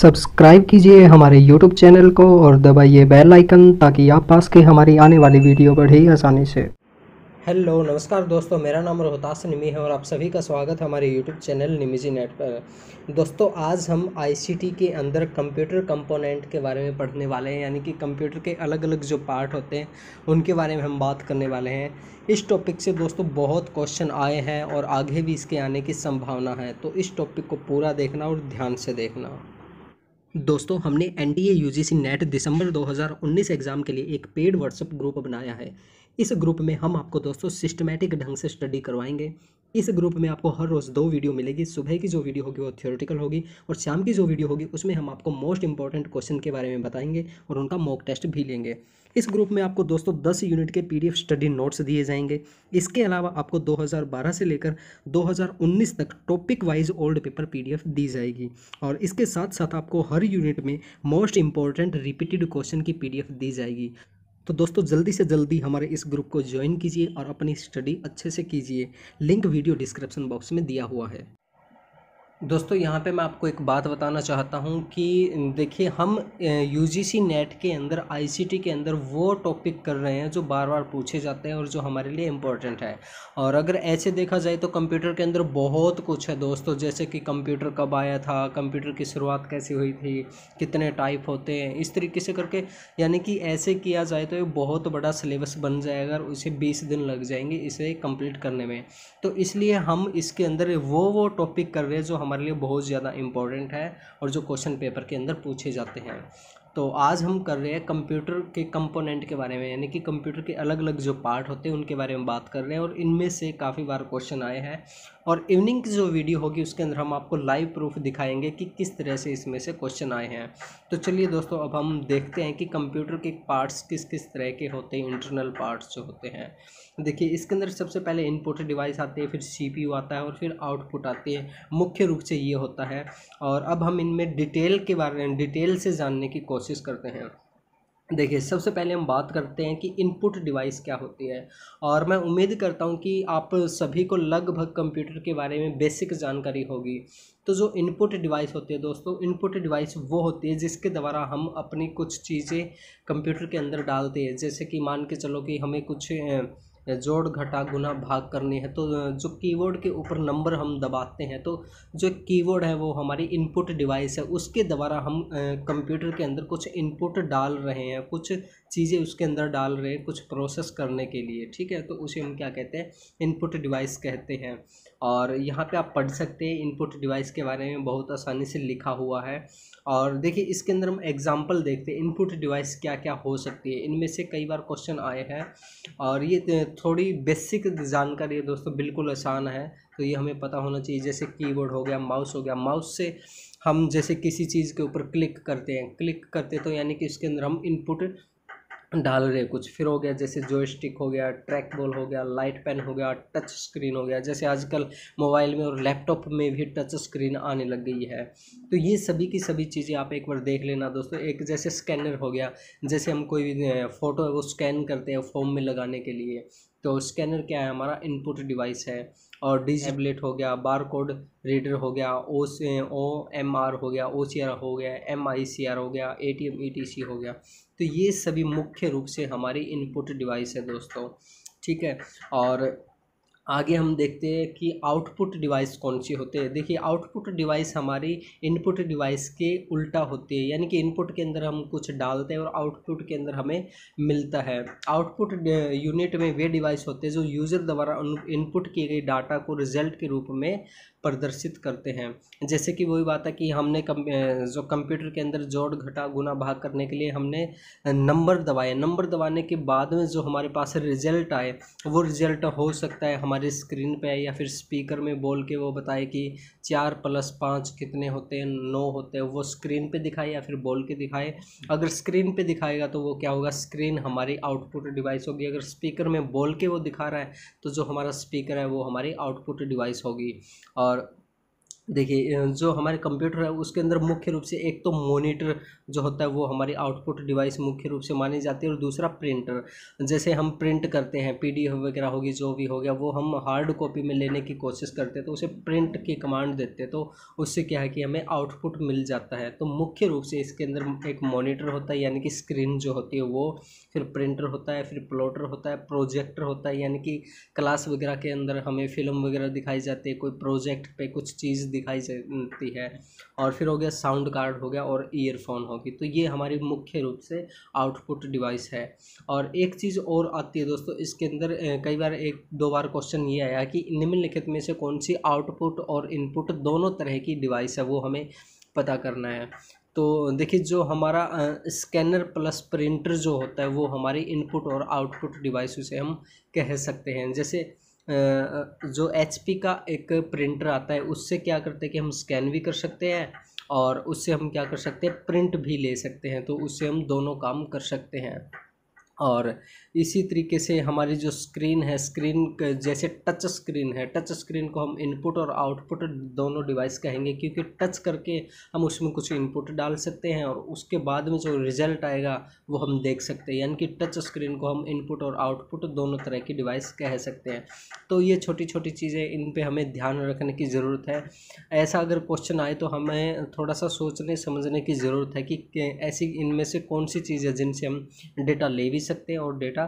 Subscribe कीजिए हमारे YouTube channel को और दबाइए बेल आइकन ताकि आप पास के हमारी आने वाली वीडियो बढ़े ही आसानी से हेलो नमस्कार दोस्तों मेरा नाम रोहतास निमी है और आप सभी का स्वागत है हमारे यूट्यूब चैनल निमीजी नेट पर दोस्तों आज हम आईसीटी के अंदर कंप्यूटर कंपोनेंट के बारे में पढ़ने वाले हैं यानी कि कंप्यूटर के अलग अलग जो पार्ट होते हैं उनके बारे में हम बात करने वाले हैं इस टॉपिक से दोस्तों बहुत क्वेश्चन आए हैं और आगे भी इसके आने की संभावना है तो इस टॉपिक को पूरा देखना और ध्यान से देखना दोस्तों हमने N D A U G C NET दिसंबर 2019 एग्ज़ाम के लिए एक पेड व्हाट्सअप ग्रुप बनाया है इस ग्रुप में हम आपको दोस्तों सिस्टमेटिक ढंग से स्टडी करवाएंगे इस ग्रुप में आपको हर रोज़ दो वीडियो मिलेगी सुबह की जो वीडियो होगी वो थियोरटिकल होगी और शाम की जो वीडियो होगी उसमें हम आपको मोस्ट इंपॉर्टेंट क्वेश्चन के बारे में बताएंगे और उनका मॉक टेस्ट भी लेंगे इस ग्रुप में आपको दोस्तों 10 यूनिट के पीडीएफ स्टडी नोट्स दिए जाएंगे इसके अलावा आपको 2012 से लेकर 2019 तक topic wise old paper PDF दी जाएगी और इसके साथ साथ आपको हर यूनिट में मोस्ट इंपॉर्टेंट रिपीटेड क्वेश्चन की पीडीएफ दी जाएगी तो दोस्तों जल्दी से जल्दी हमारे इस ग्रुप को ज्वाइन कीजिए और अपनी स्टडी अच्छे से कीजिए लिंक वीडियो डिस्क्रिप्शन बॉक्स में दिया हुआ है दोस्तों यहाँ पे मैं आपको एक बात बताना चाहता हूँ कि देखिए हम यूजीसी नेट के अंदर आईसीटी के अंदर वो टॉपिक कर रहे हैं जो बार बार पूछे जाते हैं और जो हमारे लिए इम्पोर्टेंट है और अगर ऐसे देखा जाए तो कंप्यूटर के अंदर बहुत कुछ है दोस्तों जैसे कि कंप्यूटर कब आया था कंप्यूटर की शुरुआत कैसी हुई थी कितने टाइप होते हैं इस तरीके से करके यानी कि ऐसे किया जाए तो ये बहुत बड़ा सिलेबस बन जाएगा और उसे बीस दिन लग जाएंगे इसे कम्प्लीट करने में तो इसलिए हम इसके अंदर वो वो टॉपिक कर रहे हैं जो हमारे लिए बहुत ज़्यादा इम्पोर्टेंट है और जो क्वेश्चन पेपर के अंदर पूछे जाते हैं तो आज हम कर रहे हैं कंप्यूटर के कंपोनेंट के बारे में यानी कि कंप्यूटर के अलग अलग जो पार्ट होते हैं उनके बारे में बात कर रहे हैं और इनमें से काफ़ी बार क्वेश्चन आए हैं और इवनिंग की जो वीडियो होगी उसके अंदर हम आपको लाइव प्रूफ दिखाएंगे कि किस तरह से इसमें से क्वेश्चन आए हैं तो चलिए दोस्तों अब हम देखते हैं कि कंप्यूटर के पार्ट्स किस किस तरह के होते हैं इंटरनल पार्ट्स जो होते हैं देखिए इसके अंदर सबसे पहले इनपुट डिवाइस आते हैं फिर सीपीयू आता है और फिर आउटपुट आती है मुख्य रूप से ये होता है और अब हम इनमें डिटेल के बारे में डिटेल से जानने की कोशिश करते हैं देखिए सबसे पहले हम बात करते हैं कि इनपुट डिवाइस क्या होती है और मैं उम्मीद करता हूँ कि आप सभी को लगभग कंप्यूटर के बारे में बेसिक जानकारी होगी तो जो इनपुट डिवाइस होती है दोस्तों इनपुट डिवाइस वो होती है जिसके द्वारा हम अपनी कुछ चीज़ें कंप्यूटर के अंदर डालते हैं जैसे कि मान के चलो कि हमें कुछ या जोड़ घटा गुना भाग करनी है तो जो कीबोर्ड के ऊपर नंबर हम दबाते हैं तो जो कीबोर्ड है वो हमारी इनपुट डिवाइस है उसके द्वारा हम कंप्यूटर के अंदर कुछ इनपुट डाल रहे हैं कुछ चीज़ें उसके अंदर डाल रहे हैं कुछ प्रोसेस करने के लिए ठीक है तो उसे हम क्या कहते हैं इनपुट डिवाइस कहते हैं और यहाँ पे आप पढ़ सकते हैं इनपुट डिवाइस के बारे में बहुत आसानी से लिखा हुआ है और देखिए इसके अंदर हम एग्जांपल देखते हैं इनपुट डिवाइस क्या क्या हो सकती है इनमें से कई बार क्वेश्चन आए हैं और ये थोड़ी बेसिक जानकारी है दोस्तों बिल्कुल आसान है तो ये हमें पता होना चाहिए जैसे कीबोर्ड हो गया माउस हो गया माउस से हम जैसे किसी चीज़ के ऊपर क्लिक करते हैं क्लिक करते तो यानी कि इसके अंदर हम इनपुट डाल रहे हैं कुछ फिर हो गया जैसे जॉयस्टिक हो गया ट्रैक बॉल हो गया लाइट पेन हो गया टच स्क्रीन हो गया जैसे आजकल मोबाइल में और लैपटॉप में भी टच स्क्रीन आने लग गई है तो ये सभी की सभी चीज़ें आप एक बार देख लेना दोस्तों एक जैसे स्कैनर हो गया जैसे हम कोई फ़ोटो है वो स्कैन करते हैं फॉर्म में लगाने के लिए तो स्कैनर क्या है हमारा इनपुट डिवाइस है और डिजिबलेट हो गया बार कोड रीडर हो गया ओ ओ एम आर हो गया ओ सी आर हो गया एम आई सी आर हो गया A T M E T C हो गया तो ये सभी मुख्य रूप से हमारी इनपुट डिवाइस है दोस्तों ठीक है और आगे हम देखते हैं कि आउटपुट डिवाइस कौन सी होते हैं देखिए आउटपुट डिवाइस हमारी इनपुट डिवाइस के उल्टा होती है यानी कि इनपुट के अंदर हम कुछ डालते हैं और आउटपुट के अंदर हमें मिलता है आउटपुट यूनिट में वे डिवाइस होते हैं जो यूज़र द्वारा इनपुट किए गए डाटा को रिजल्ट के रूप में प्रदर्शित करते हैं जैसे कि वही बात है कि हमने कम, जो कंप्यूटर के अंदर जोड़ घटा गुना भाग करने के लिए हमने नंबर दबाए नंबर दबाने के बाद में जो हमारे पास रिजल्ट आए वो रिजल्ट हो सकता है हमारे स्क्रीन पे या फिर स्पीकर में बोल के वो बताए कि चार प्लस पाँच कितने होते हैं नौ होते हैं वो स्क्रीन पर दिखाए या फिर बोल के दिखाए अगर स्क्रीन पर दिखाएगा तो वो क्या होगा स्क्रीन हमारी आउटपुट डिवाइस होगी अगर स्पीकर में बोल के वो दिखा रहा है तो जो हमारा स्पीकर है वो हमारी आउटपुट डिवाइस होगी और Voilà. देखिए जो हमारे कंप्यूटर है उसके अंदर मुख्य रूप से एक तो मॉनिटर जो होता है वो हमारी आउटपुट डिवाइस मुख्य रूप से मानी जाती है और दूसरा प्रिंटर जैसे हम प्रिंट करते हैं पीडीएफ वगैरह होगी जो भी हो गया वो हम हार्ड कॉपी में लेने की कोशिश करते हैं तो उसे प्रिंट की कमांड देते हैं तो उससे क्या है कि हमें आउटपुट मिल जाता है तो मुख्य रूप से इसके अंदर एक मोनीटर होता है यानी कि स्क्रीन जो होती है वो फिर प्रिंटर होता है फिर प्लॉटर होता है प्रोजेक्टर होता है यानी कि क्लास वगैरह के अंदर हमें फिल्म वगैरह दिखाई जाती है कोई प्रोजेक्ट पर कुछ चीज़ दिखाई देती है और फिर हो गया साउंड कार्ड हो गया और ईयरफोन होगी तो ये हमारी मुख्य रूप से आउटपुट डिवाइस है और एक चीज़ और आती है दोस्तों इसके अंदर कई बार एक दो बार क्वेश्चन ये आया कि निम्नलिखित में से कौन सी आउटपुट और इनपुट दोनों तरह की डिवाइस है वो हमें पता करना है तो देखिए जो हमारा स्कैनर प्लस प्रिंटर जो होता है वो हमारी इनपुट और आउटपुट डिवाइस उसे हम कह सकते हैं जैसे जो एच का एक प्रिंटर आता है उससे क्या करते हैं कि हम स्कैन भी कर सकते हैं और उससे हम क्या कर सकते हैं प्रिंट भी ले सकते हैं तो उससे हम दोनों काम कर सकते हैं और इसी तरीके से हमारी जो स्क्रीन है स्क्रीन जैसे टच स्क्रीन है टच स्क्रीन को हम इनपुट और आउटपुट दोनों डिवाइस कहेंगे क्योंकि टच करके हम उसमें कुछ इनपुट डाल सकते हैं और उसके बाद में जो रिज़ल्ट आएगा वो हम देख सकते हैं यानी कि टच स्क्रीन को हम इनपुट और आउटपुट दोनों तरह की डिवाइस कह सकते हैं तो ये छोटी छोटी चीज़ें इन पर हमें ध्यान रखने की ज़रूरत है ऐसा अगर क्वेश्चन आए तो हमें थोड़ा सा सोचने समझने की ज़रूरत है कि ऐसी इनमें से कौन सी चीज़ है जिनसे हम डेटा ले भी सकते हैं और डेटा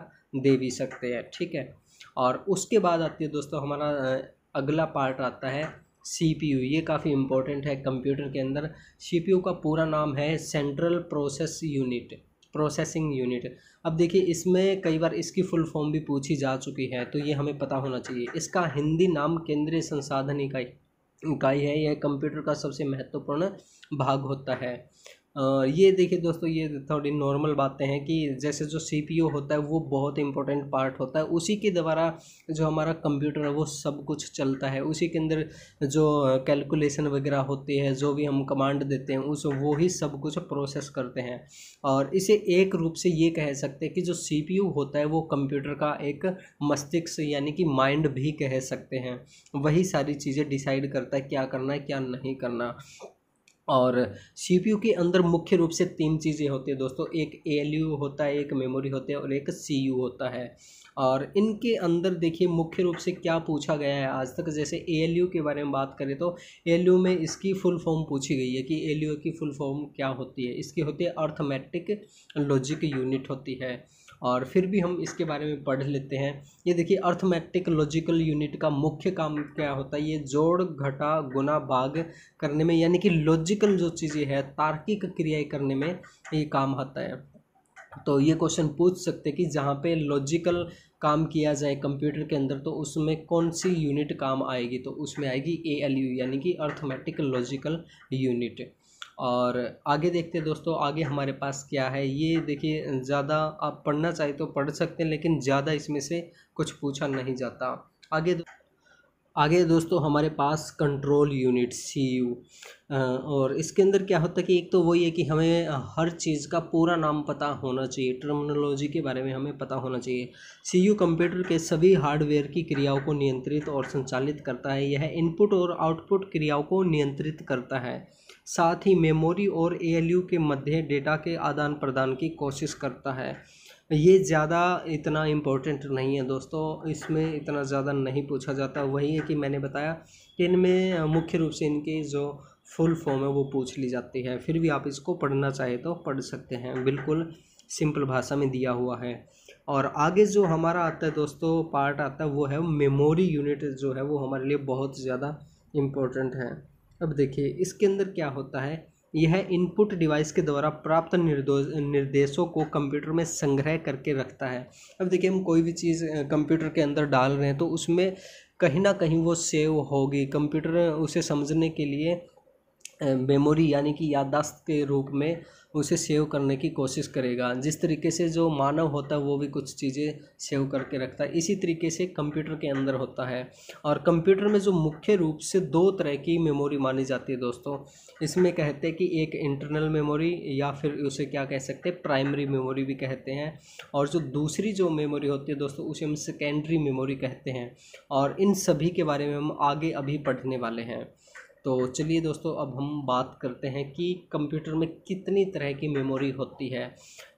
दे भी सकते हैं ठीक है और उसके बाद आती है दोस्तों हमारा अगला पार्ट आता है सीपीयू ये काफ़ी इम्पोर्टेंट है कंप्यूटर के अंदर सीपीयू का पूरा नाम है central process unit processing unit अब देखिए इसमें कई बार इसकी फुल फॉर्म भी पूछी जा चुकी है तो ये हमें पता होना चाहिए इसका हिंदी नाम केंद्रीय संसाधन इकाई इकाई है यह कंप्यूटर का सबसे महत्वपूर्ण भाग होता है ये देखिए दोस्तों ये थोड़ी नॉर्मल बातें हैं कि जैसे जो सी होता है वो बहुत इंपॉर्टेंट पार्ट होता है उसी के द्वारा जो हमारा कंप्यूटर है वो सब कुछ चलता है उसी के अंदर जो कैलकुलेशन वगैरह होती है जो भी हम कमांड देते हैं उस वो ही सब कुछ प्रोसेस करते हैं और इसे एक रूप से ये कह सकते हैं कि जो सी होता है वो कंप्यूटर का एक मस्तिष्क यानी कि माइंड भी कह सकते हैं वही सारी चीज़ें डिसाइड करता है क्या करना है क्या नहीं करना और सी पी यू के अंदर मुख्य रूप से तीन चीज़ें होती है दोस्तों एक ए एल यू होता है एक मेमोरी होती है और एक सी यू होता है और इनके अंदर देखिए मुख्य रूप से क्या पूछा गया है आज तक जैसे ए एल यू के बारे में बात करें तो ए एल यू में इसकी फुल फॉर्म पूछी गई है कि ए एल यू की फुल फॉर्म क्या होती है इसकी होती है अर्थमेटिक लॉजिक यूनिट होती है और फिर भी हम इसके बारे में पढ़ लेते हैं ये देखिए अर्थमेटिक लॉजिकल यूनिट का मुख्य काम क्या होता है ये जोड़ घटा गुना भाग करने में यानी कि लॉजिकल जो चीज़ें हैं तार्किक क्रियाएँ करने में ये काम आता है तो ये क्वेश्चन पूछ सकते कि जहाँ पे लॉजिकल काम किया जाए कंप्यूटर के अंदर तो उसमें कौन सी यूनिट काम आएगी तो उसमें आएगी ए एल यू यानी कि अर्थमेटिक लॉजिकल यूनिट और आगे देखते हैं दोस्तों आगे हमारे पास क्या है ये देखिए ज़्यादा आप पढ़ना चाहे तो पढ़ सकते हैं लेकिन ज़्यादा इसमें से कुछ पूछा नहीं जाता आगे दो, आगे दोस्तों हमारे पास कंट्रोल यूनिट सी यू और इसके अंदर क्या होता है कि एक तो वही है कि हमें हर चीज़ का पूरा नाम पता होना चाहिए टर्मिनोलॉजी के बारे में हमें पता होना चाहिए सी यू कंप्यूटर के सभी हार्डवेयर की क्रियाओं को नियंत्रित और संचालित करता है यह इनपुट और आउटपुट क्रियाओं को नियंत्रित करता है साथ ही मेमोरी और ए के मध्य डेटा के आदान प्रदान की कोशिश करता है ये ज़्यादा इतना इम्पोर्टेंट नहीं है दोस्तों इसमें इतना ज़्यादा नहीं पूछा जाता वही है कि मैंने बताया कि इनमें मुख्य रूप से इनके जो फुल फॉर्म है वो पूछ ली जाती है फिर भी आप इसको पढ़ना चाहे तो पढ़ सकते हैं बिल्कुल सिंपल भाषा में दिया हुआ है और आगे जो हमारा आता है दोस्तों पार्ट आता है वो है मेमोरी यूनिट जो है वो हमारे लिए बहुत ज़्यादा इम्पोर्टेंट है अब देखिए इसके अंदर क्या होता है यह इनपुट डिवाइस के द्वारा प्राप्त निर्देशों को कंप्यूटर में संग्रह करके रखता है अब देखिए हम कोई भी चीज़ कंप्यूटर के अंदर डाल रहे हैं तो उसमें कहीं ना कहीं वो सेव होगी कंप्यूटर उसे समझने के लिए मेमोरी यानी कि याददाश्त के रूप में उसे सेव करने की कोशिश करेगा जिस तरीके से जो मानव होता है वो भी कुछ चीज़ें सेव करके रखता है इसी तरीके से कंप्यूटर के अंदर होता है और कंप्यूटर में जो मुख्य रूप से दो तरह की मेमोरी मानी जाती है दोस्तों इसमें कहते हैं कि एक इंटरनल मेमोरी या फिर उसे क्या कह सकते हैं प्राइमरी मेमोरी भी कहते हैं और जो दूसरी जो मेमोरी होती है दोस्तों उसे हम सेकेंडरी मेमोरी कहते हैं और इन सभी के बारे में हम आगे अभी पढ़ने वाले हैं तो चलिए दोस्तों अब हम बात करते हैं कि कंप्यूटर में कितनी तरह की मेमोरी होती है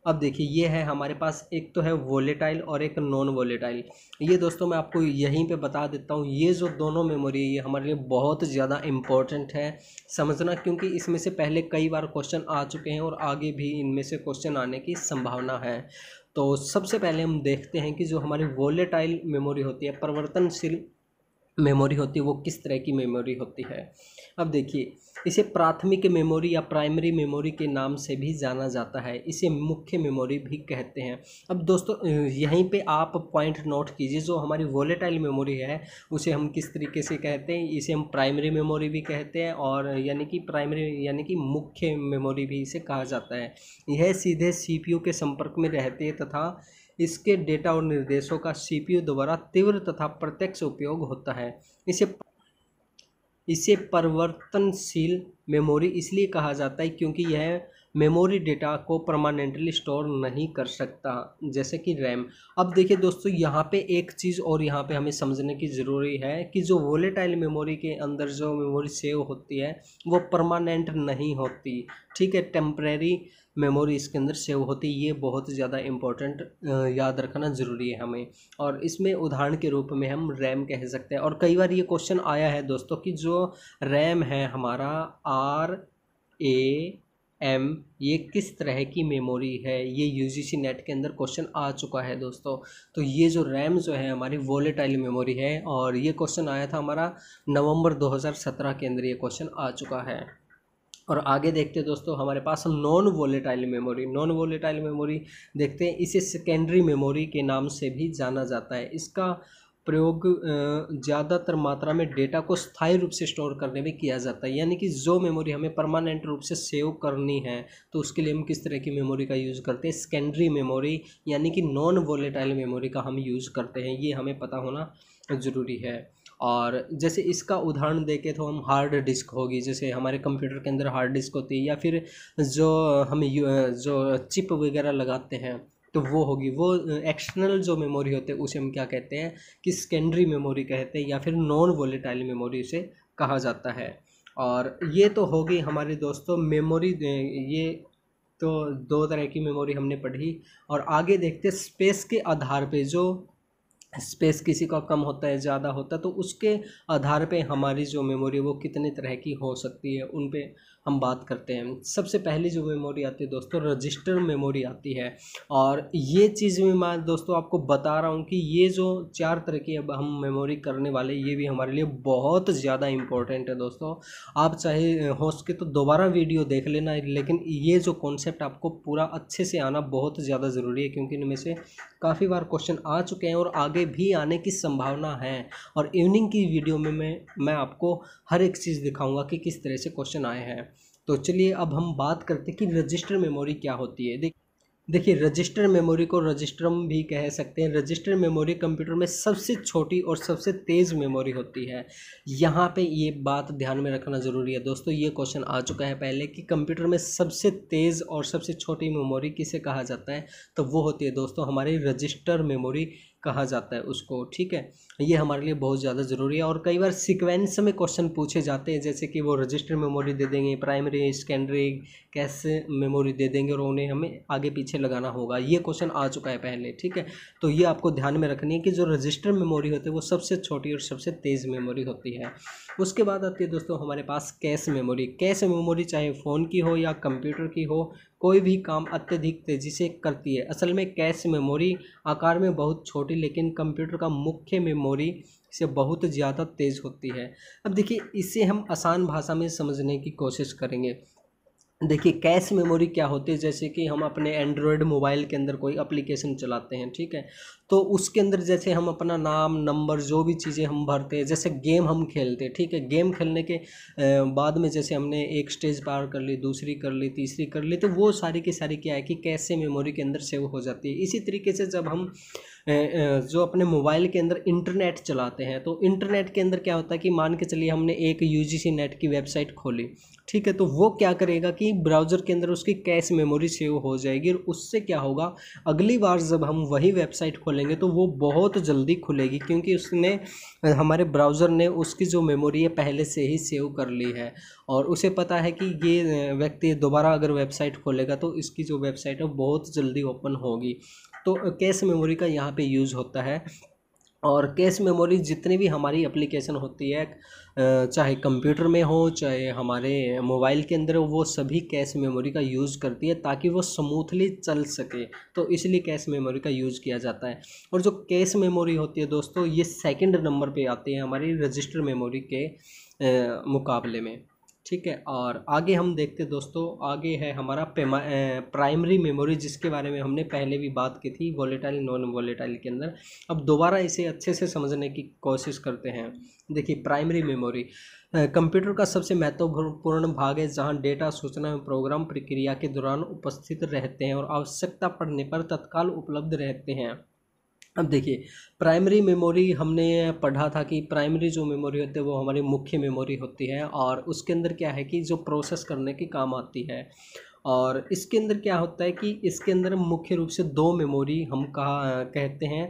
अब देखिए ये है हमारे पास एक तो है वोलेटाइल और एक नॉन वोलेटाइल ये दोस्तों मैं आपको यहीं पे बता देता हूँ ये जो दोनों मेमोरी है ये हमारे लिए बहुत ज़्यादा इम्पॉर्टेंट है समझना क्योंकि इसमें से पहले कई बार क्वेश्चन आ चुके हैं और आगे भी इनमें से क्वेश्चन आने की संभावना है तो सबसे पहले हम देखते हैं कि जो हमारी वोलेटाइल मेमोरी होती है परिवर्तनशील मेमोरी होती है वो किस तरह की मेमोरी होती है अब देखिए इसे प्राथमिक मेमोरी या प्राइमरी मेमोरी के नाम से भी जाना जाता है इसे मुख्य मेमोरी भी कहते हैं अब दोस्तों यहीं पे आप पॉइंट नोट कीजिए जो हमारी वॉलेटाइल मेमोरी है उसे हम किस तरीके से कहते हैं इसे हम प्राइमरी मेमोरी भी कहते हैं और यानी कि प्राइमरी यानी कि मुख्य मेमोरी भी इसे कहा जाता है यह सीधे सी के संपर्क में रहती है तथा इसके डेटा और निर्देशों का सीपीयू द्वारा तीव्र तथा प्रत्यक्ष उपयोग होता है इसे इसे परिवर्तनशील मेमोरी इसलिए कहा जाता है क्योंकि यह मेमोरी डेटा को परमानेंटली स्टोर नहीं कर सकता जैसे कि रैम अब देखिए दोस्तों यहाँ पे एक चीज़ और यहाँ पे हमें समझने की ज़रूरी है कि जो वोलेटाइल मेमोरी के अंदर जो मेमोरी सेव होती है वो परमानेंट नहीं होती ठीक है टेम्प्रेरी मेमोरी इसके अंदर सेव होती है ये बहुत ज़्यादा इम्पोर्टेंट याद रखना ज़रूरी है हमें और इसमें उदाहरण के रूप में हम रैम कह सकते हैं और कई बार ये क्वेश्चन आया है दोस्तों कि जो रैम है हमारा आर ए एम ये किस तरह की मेमोरी है ये यू जी सी नेट के अंदर क्वेश्चन आ चुका है दोस्तों तो ये जो रैम जो है हमारी वोलेटाइल मेमोरी है और ये क्वेश्चन आया था हमारा नवंबर 2017 के अंदर ये क्वेश्चन आ चुका है और आगे देखते हैं दोस्तों हमारे पास non volatile memory non volatile memory देखते हैं इसे सेकेंडरी मेमोरी के नाम से भी जाना जाता है इसका प्रयोग ज़्यादातर मात्रा में डेटा को स्थायी रूप से स्टोर करने में किया जाता है यानी कि जो मेमोरी हमें परमानेंट रूप से सेव करनी है तो उसके लिए हम किस तरह की मेमोरी का यूज़ करते हैं सेकेंडरी मेमोरी यानी कि नॉन वोलेटाइल मेमोरी का हम यूज़ करते हैं ये हमें पता होना ज़रूरी है और जैसे इसका उदाहरण देखें तो हम हार्ड डिस्क होगी जैसे हमारे कंप्यूटर के अंदर हार्ड डिस्क होती है या फिर जो हम जो चिप वगैरह लगाते हैं तो वो होगी वो एक्सटर्नल जो मेमोरी होते हैं उसे हम क्या कहते हैं कि सेकेंडरी मेमोरी कहते हैं या फिर नॉन वोलेटाइल मेमोरी से कहा जाता है और ये तो होगी हमारे दोस्तों मेमोरी ये तो दो तरह की मेमोरी हमने पढ़ी और आगे देखते स्पेस के आधार पे जो स्पेस किसी का कम होता है ज़्यादा होता है तो उसके आधार पे हमारी जो मेमोरी वो कितने तरह की हो सकती है उन पे हम बात करते हैं सबसे पहली जो मेमोरी आती है दोस्तों रजिस्टर मेमोरी आती है और ये चीज़ भी मैं दोस्तों आपको बता रहा हूँ कि ये जो चार तरह की अब हम मेमोरी करने वाले ये भी हमारे लिए बहुत ज़्यादा इंपॉर्टेंट है दोस्तों आप चाहे हो सके तो दोबारा वीडियो देख लेना लेकिन ये जो कॉन्सेप्ट आपको पूरा अच्छे से आना बहुत ज़्यादा ज़रूरी है क्योंकि इनमें से काफ़ी बार क्वेश्चन आ चुके हैं और आगे भी आने की संभावना है और इवनिंग की वीडियो में मैं मैं आपको हर एक चीज़ दिखाऊंगा कि किस तरह से क्वेश्चन आए हैं तो चलिए अब हम बात करते हैं कि रजिस्टर मेमोरी क्या होती है देख देखिए रजिस्टर मेमोरी को रजिस्ट्रम भी कह सकते हैं रजिस्टर मेमोरी कंप्यूटर में सबसे छोटी और सबसे तेज़ मेमोरी होती है यहाँ पे ये बात ध्यान में रखना ज़रूरी है दोस्तों ये क्वेश्चन आ चुका है पहले कि कंप्यूटर में सबसे तेज़ और सबसे छोटी मेमोरी किसे कहा जाता है तो वो होती है दोस्तों हमारी रजिस्टर मेमोरी कहा जाता है उसको ठीक है ये हमारे लिए बहुत ज़्यादा ज़रूरी है और कई बार सिक्वेंस में क्वेश्चन पूछे जाते हैं जैसे कि वो रजिस्टर मेमोरी दे देंगे प्राइमरी सेकेंडरी कैसे मेमोरी दे देंगे और उन्हें हमें आगे पीछे लगाना होगा ये क्वेश्चन आ चुका है पहले ठीक है तो ये आपको ध्यान में रखनी है कि जो रजिस्टर मेमोरी होती है वो सबसे छोटी और सबसे तेज़ मेमोरी होती है उसके बाद आती है दोस्तों हमारे पास कैश मेमोरी कैश मेमोरी चाहे फ़ोन की हो या कंप्यूटर की हो कोई भी काम अत्यधिक तेज़ी से करती है असल में कैश मेमोरी आकार में बहुत छोटी लेकिन कंप्यूटर का मुख्य मेमोरी से बहुत ज़्यादा तेज़ होती है अब देखिए इसे हम आसान भाषा में समझने की कोशिश करेंगे देखिए कैश मेमोरी क्या होती है जैसे कि हम अपने एंड्रॉयड मोबाइल के अंदर कोई एप्लीकेशन चलाते हैं ठीक है तो उसके अंदर जैसे हम अपना नाम नंबर जो भी चीज़ें हम भरते हैं जैसे गेम हम खेलते हैं ठीक है गेम खेलने के बाद में जैसे हमने एक स्टेज पार कर ली दूसरी कर ली तीसरी कर ली तो वो सारी की सारी क्या है कि कैसे मेमोरी के अंदर सेव हो जाती है इसी तरीके से जब हम जो अपने मोबाइल के अंदर इंटरनेट चलाते हैं तो इंटरनेट के अंदर क्या होता है कि मान के चलिए हमने एक यू नेट की वेबसाइट खोली ठीक है तो वो क्या करेगा कि ब्राउज़र के अंदर उसकी कैश मेमोरी सेव हो जाएगी और उससे क्या होगा अगली बार जब हम वही वेबसाइट खोलें खोलेंगे तो वो बहुत जल्दी खुलेगी क्योंकि उसने हमारे ब्राउज़र ने उसकी जो मेमोरी है पहले से ही सेव कर ली है और उसे पता है कि ये व्यक्ति दोबारा अगर वेबसाइट खोलेगा तो इसकी जो वेबसाइट है बहुत जल्दी ओपन होगी तो कैश मेमोरी का यहाँ पे यूज़ होता है और कैश मेमोरी जितनी भी हमारी एप्लीकेशन होती है चाहे कंप्यूटर में हो चाहे हमारे मोबाइल के अंदर वो सभी कैश मेमोरी का यूज़ करती है ताकि वो स्मूथली चल सके तो इसलिए कैश मेमोरी का यूज़ किया जाता है और जो कैश मेमोरी होती है दोस्तों ये सेकंड नंबर पे आती है हमारी रजिस्टर मेमोरी के मुकाबले में ठीक है और आगे हम देखते दोस्तों आगे है हमारा प्राइमरी मेमोरी जिसके बारे में हमने पहले भी बात की थी वॉलेटाइल नॉन वॉलेटाइल के अंदर अब दोबारा इसे अच्छे से समझने की कोशिश करते हैं देखिए प्राइमरी मेमोरी कंप्यूटर का सबसे महत्वपूर्ण भाग है जहां डेटा सूचना एवं प्रोग्राम प्रक्रिया के दौरान उपस्थित रहते हैं और आवश्यकता पड़ने पर तत्काल उपलब्ध रहते हैं अब देखिए प्राइमरी मेमोरी हमने पढ़ा था कि प्राइमरी जो मेमोरी होती है वो हमारी मुख्य मेमोरी होती है और उसके अंदर क्या है कि जो प्रोसेस करने के काम आती है और इसके अंदर क्या होता है कि इसके अंदर मुख्य रूप से दो मेमोरी हम कहा कहते हैं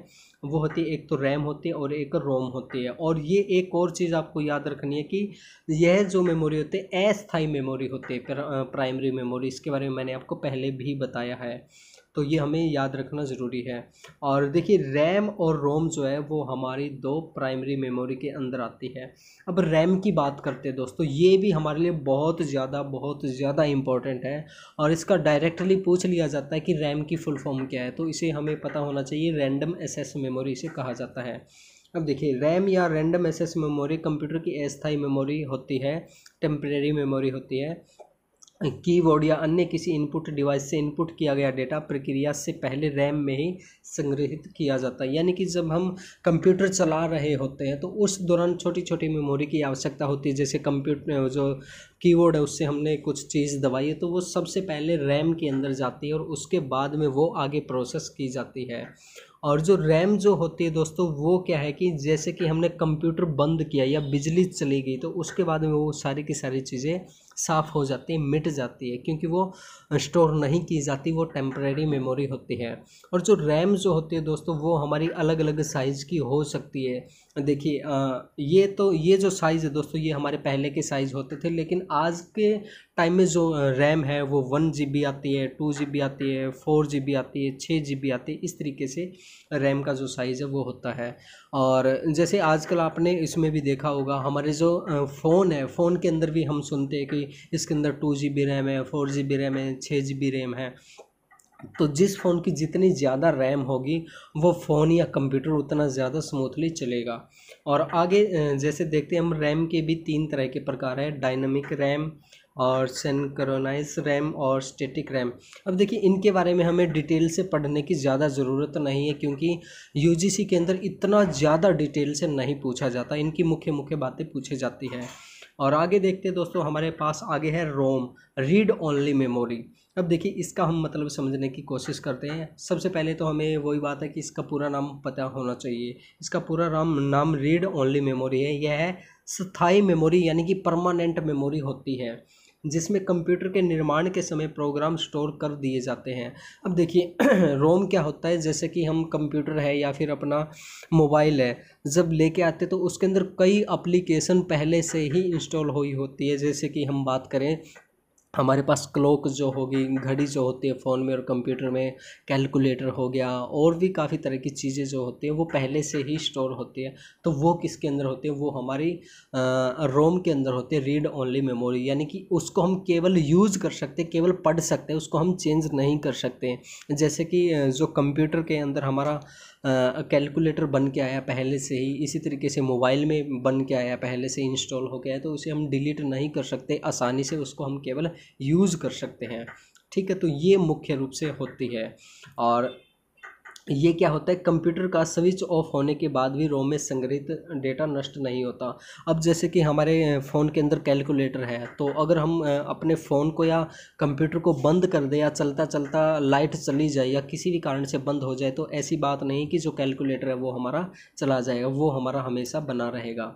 वो होती है एक तो रैम होती है और एक रोम होती है और ये एक और चीज़ आपको याद रखनी है कि यह जो मेमोरी होती है अस्थाई मेमोरी होती है प्राइमरी मेमोरी इसके बारे में मैंने आपको पहले भी बताया है तो ये हमें याद रखना ज़रूरी है और देखिए रैम और रोम जो है वो हमारी दो प्राइमरी मेमोरी के अंदर आती है अब रैम की बात करते हैं दोस्तों ये भी हमारे लिए बहुत ज़्यादा बहुत ज़्यादा इम्पोर्टेंट है और इसका डायरेक्टली पूछ लिया जाता है कि रैम की फुल फॉर्म क्या है तो इसे हमें पता होना चाहिए रैंडम एसेस मेमोरी इसे कहा जाता है अब देखिए रैम या रैंडम एसेस मेमोरी कंप्यूटर की अस्थाई मेमोरी होती है टेम्परेरी मेमोरी होती है कीबोर्ड या अन्य किसी इनपुट डिवाइस से इनपुट किया गया डेटा प्रक्रिया से पहले रैम में ही संग्रहित किया जाता है यानी कि जब हम कंप्यूटर चला रहे होते हैं तो उस दौरान छोटी छोटी मेमोरी की आवश्यकता होती है जैसे कंप्यूटर जो कीबोर्ड है उससे हमने कुछ चीज़ दबाई है तो वो सबसे पहले रैम के अंदर जाती है और उसके बाद में वो आगे प्रोसेस की जाती है और जो रैम जो होती है दोस्तों वो क्या है कि जैसे कि हमने कंप्यूटर बंद किया या बिजली चली गई तो उसके बाद में वो सारी की सारी चीज़ें साफ़ हो जाती है मिट जाती है क्योंकि वो स्टोर नहीं की जाती वो टेम्प्रेरी मेमोरी होती है और जो रैम जो होती है दोस्तों वो हमारी अलग अलग साइज़ की हो सकती है देखिए ये तो ये जो साइज़ है दोस्तों ये हमारे पहले के साइज़ होते थे लेकिन आज के टाइम में जो रैम है वो वन जी बी आती है टू जी बी आती है फोर जी बी आती है छः जी बी आती है इस तरीके से रैम का जो साइज़ है वो होता है और जैसे आजकल आपने इसमें भी देखा होगा हमारे जो फ़ोन है फ़ोन के अंदर भी हम सुनते हैं कि इसके अंदर टू जी बी रैम है फोर जी बी रैम है छः जी बी रैम है तो जिस फ़ोन की जितनी ज़्यादा रैम होगी वो फ़ोन या कंप्यूटर उतना ज़्यादा स्मूथली चलेगा और आगे जैसे देखते हैं हम रैम के भी तीन तरह के प्रकार है डायनमिक रैम और सेंक्रोनाइज रैम और स्टेटिक रैम अब देखिए इनके बारे में हमें डिटेल से पढ़ने की ज़्यादा ज़रूरत नहीं है क्योंकि यूजीसी के अंदर इतना ज़्यादा डिटेल से नहीं पूछा जाता इनकी मुख्य मुख्य बातें पूछी जाती हैं और आगे देखते हैं दोस्तों हमारे पास आगे है रोम रीड ओनली मेमोरी अब देखिए इसका हम मतलब समझने की कोशिश करते हैं सबसे पहले तो हमें वही बात है कि इसका पूरा नाम पता होना चाहिए इसका पूरा नाम नाम रीड ओनली मेमोरी है यह है स्थाई मेमोरी यानी कि परमानेंट मेमोरी होती है जिसमें कंप्यूटर के निर्माण के समय प्रोग्राम स्टोर कर दिए जाते हैं अब देखिए रोम क्या होता है जैसे कि हम कंप्यूटर है या फिर अपना मोबाइल है जब लेके आते तो उसके अंदर कई एप्लीकेशन पहले से ही इंस्टॉल हुई होती है जैसे कि हम बात करें हमारे पास क्लॉक जो होगी घड़ी जो होती है फ़ोन में और कंप्यूटर में कैलकुलेटर हो गया और भी काफ़ी तरह की चीज़ें जो होती हैं वो पहले से ही स्टोर होती है तो वो किसके अंदर होते हैं वो हमारी रोम के अंदर होते हैं रीड ओनली मेमोरी यानी कि उसको हम केवल यूज़ कर सकते हैं केवल पढ़ सकते हैं उसको हम चेंज नहीं कर सकते जैसे कि जो कंप्यूटर के अंदर हमारा कैलकुलेटर बन के आया पहले से ही इसी तरीके से मोबाइल में बन के आया पहले से इंस्टॉल हो गया है तो उसे हम डिलीट नहीं कर सकते आसानी से उसको हम केवल यूज़ कर सकते हैं ठीक है तो ये मुख्य रूप से होती है और ये क्या होता है कंप्यूटर का स्विच ऑफ होने के बाद भी रोम में संग्रहित डेटा नष्ट नहीं होता अब जैसे कि हमारे फ़ोन के अंदर कैलकुलेटर है तो अगर हम अपने फ़ोन को या कंप्यूटर को बंद कर दें या चलता चलता लाइट चली जाए या किसी भी कारण से बंद हो जाए तो ऐसी बात नहीं कि जो कैलकुलेटर है वो हमारा चला जाएगा वो हमारा हमेशा बना रहेगा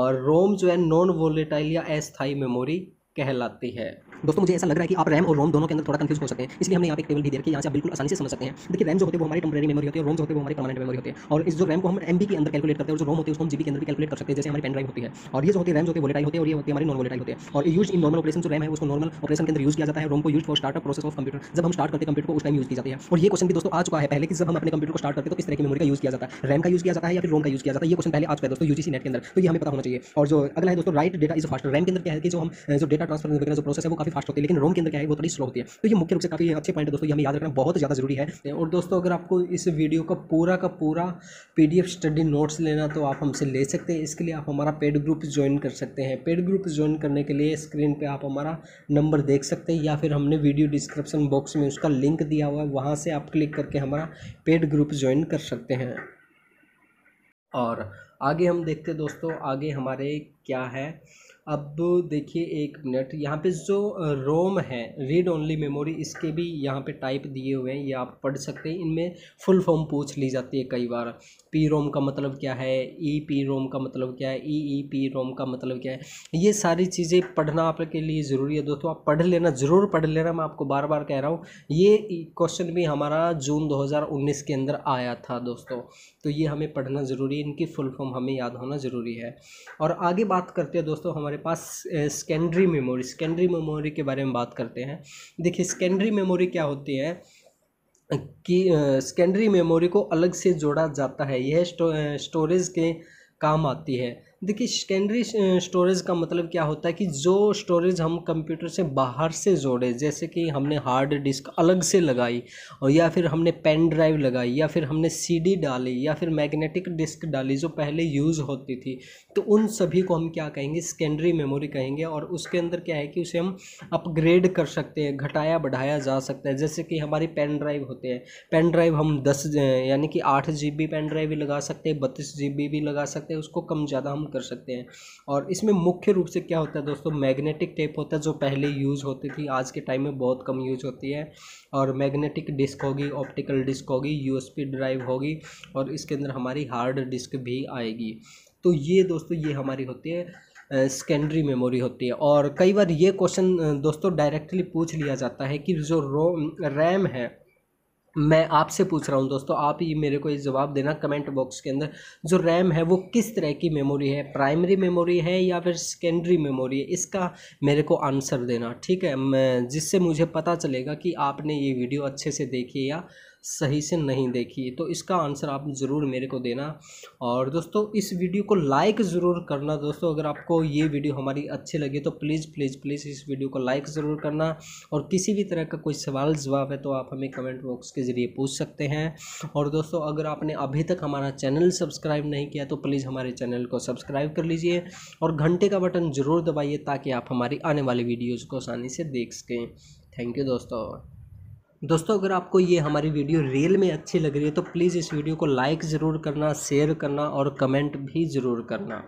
और रोम जो है नॉन वोलेटाइल या अस्थाई मेमोरी कहलाती है दोस्तों मुझे ऐसा लग रहा है कि आप रैम और रोम दोनों के अंदर थोड़ा कंफ्यूज हो सकते हैं इसलिए हमने यहाँ पे टेबल भी दे रखी है यहाँ से बिल्कुल आसानी से समझ सकते हैं देखिए रैम जो होते हैं वो हमारी टेम्प्रेरी मेमोरी होती है रोम जो होते हैं वो हमारी परमानेंट मेमोरी होती है और इस जो रैम को हम एम के अंदर कैलकुलेट करते हैं जो रोम होती है उसको हम जीबी के अंदर कैलकुलेट कर सकते हैं जैसे हमारी पेन ड्राइव होती है और ये जो होती है रैम जो होती है वोलेटाइल और ये होती हमारी नॉन वोलेटाइल होती है और यूज इन नॉर्मल ऑपरेशन जो रैम है उसको नॉर्मल ऑपरेशन के अंदर यूज किया जाता है रोम को use for startup process of computer जब हम स्टार्ट करते हैं कंप्यूटर को उस टाइम यूज किया जाता है और ये क्वेश्चन भी दोस्तों आ चुका है पहले कि जब हम अपने कंप्यूटर को स्टार्ट करते हैं तो किस तरह की मेमोरी का यूज किया जाता है रैम का यूज किया जाता है या फिर रोम का यूज किया जाता है ये क्वेश्चन पहले आ चुका है दोस्तों यूजीसी नेट के अंदर तो ये हमें पता होना चाहिए और जो अगला है दोस्तों write data is fast RAM के अंदर क्या है कि जो हम जो डेटा ट्रांसफर वगैरह जो प्रोसेस है वो काफी फास्ट होती है लेकिन रोम के अंदर क्या है वो थोड़ी स्लो होती है तो ये मुख्य रूप से काफी अच्छे पॉइंट है दोस्तों ये हमें याद रखना बहुत ज़्यादा जरूरी है और दोस्तों अगर आपको इस वीडियो का पूरा का पूरा पी स्टडी नोट्स लेना तो आप हमसे ले सकते हैं इसके लिए आप हमारा पेड ग्रुप ज्वाइन कर सकते हैं पेड ग्रुप ज्वाइन करने के लिए स्क्रीन पर आप हमारा नंबर देख सकते हैं या फिर हमने वीडियो डिस्क्रिप्शन बॉक्स में उसका लिंक दिया हुआ है वहाँ से आप क्लिक करके हमारा पेड ग्रुप ज्वाइन कर सकते हैं और आगे हम देखते दोस्तों आगे हमारे क्या है अब देखिए एक मिनट यहाँ पे जो रोम है रीड ओनली मेमोरी इसके भी यहाँ पे टाइप दिए हुए हैं ये आप पढ़ सकते हैं इनमें फुल फॉर्म पूछ ली जाती है कई बार पी रोम का मतलब क्या है ई e, पी रोम का मतलब क्या है ई ई पी रोम का मतलब क्या है ये सारी चीज़ें पढ़ना आपके लिए ज़रूरी है दोस्तों आप पढ़ लेना ज़रूर पढ़ लेना मैं आपको बार बार कह रहा हूँ ये क्वेश्चन भी हमारा जून दो के अंदर आया था दोस्तों तो ये हमें पढ़ना ज़रूरी है इनकी फुल फॉर्म हमें याद होना ज़रूरी है और आगे बात करते हैं दोस्तों हमारे पास सेकेंडरी मेमोरी सेकेंडरी मेमोरी के बारे में बात करते हैं देखिए सेकेंडरी मेमोरी क्या होती है कि सेकेंडरी मेमोरी को अलग से जोड़ा जाता है यह स्टोरेज के काम आती है देखिए सेकेंडरी स्टोरेज का मतलब क्या होता है कि जो स्टोरेज हम कंप्यूटर से बाहर से जोड़े जैसे कि हमने हार्ड डिस्क अलग से लगाई और या फिर हमने पेन ड्राइव लगाई या फिर हमने सीडी डाली या फिर मैग्नेटिक डिस्क डाली जो पहले यूज़ होती थी तो उन सभी को हम क्या कहेंगे सेकेंडरी मेमोरी कहेंगे और उसके अंदर क्या है कि उसे हम अपग्रेड कर सकते हैं घटाया बढ़ाया जा सकता है जैसे कि हमारी पेन ड्राइव होते हैं पेन ड्राइव हम दस यानी कि आठ जी बी पेन ड्राइव भी लगा सकते हैं बत्तीस जी बी भी लगा सकते हैं उसको कम ज़्यादा हम कर सकते हैं और इसमें मुख्य रूप से क्या होता है दोस्तों मैग्नेटिक टेप होता है जो पहले यूज़ होती थी आज के टाइम में बहुत कम यूज़ होती है और मैग्नेटिक डिस्क होगी ऑप्टिकल डिस्क होगी यूएसबी ड्राइव होगी और इसके अंदर हमारी हार्ड डिस्क भी आएगी तो ये दोस्तों ये हमारी होती है सेकेंडरी मेमोरी होती है और कई बार ये क्वेश्चन दोस्तों डायरेक्टली पूछ लिया जाता है कि जो रोम रैम है मैं आपसे पूछ रहा हूँ दोस्तों आप ही मेरे को ये जवाब देना कमेंट बॉक्स के अंदर जो रैम है वो किस तरह की मेमोरी है प्राइमरी मेमोरी है या फिर सेकेंडरी मेमोरी है इसका मेरे को आंसर देना ठीक है जिससे मुझे पता चलेगा कि आपने ये वीडियो अच्छे से देखी या सही से नहीं देखी तो इसका आंसर आप ज़रूर मेरे को देना और दोस्तों इस वीडियो को लाइक ज़रूर करना दोस्तों अगर आपको ये वीडियो हमारी अच्छी लगी तो प्लीज़ प्लीज़ प्लीज़ इस वीडियो को लाइक ज़रूर करना और किसी भी तरह का कोई सवाल जवाब है तो आप हमें कमेंट बॉक्स के ज़रिए पूछ सकते हैं और दोस्तों अगर आपने अभी तक हमारा चैनल सब्सक्राइब नहीं किया तो प्लीज़ हमारे चैनल को सब्सक्राइब कर लीजिए और घंटे का बटन ज़रूर दबाइए ताकि आप हमारी आने वाली वीडियोज़ को आसानी से देख सकें थैंक यू दोस्तों दोस्तों अगर आपको ये हमारी वीडियो रियल में अच्छी लग रही है तो प्लीज़ इस वीडियो को लाइक ज़रूर करना शेयर करना और कमेंट भी ज़रूर करना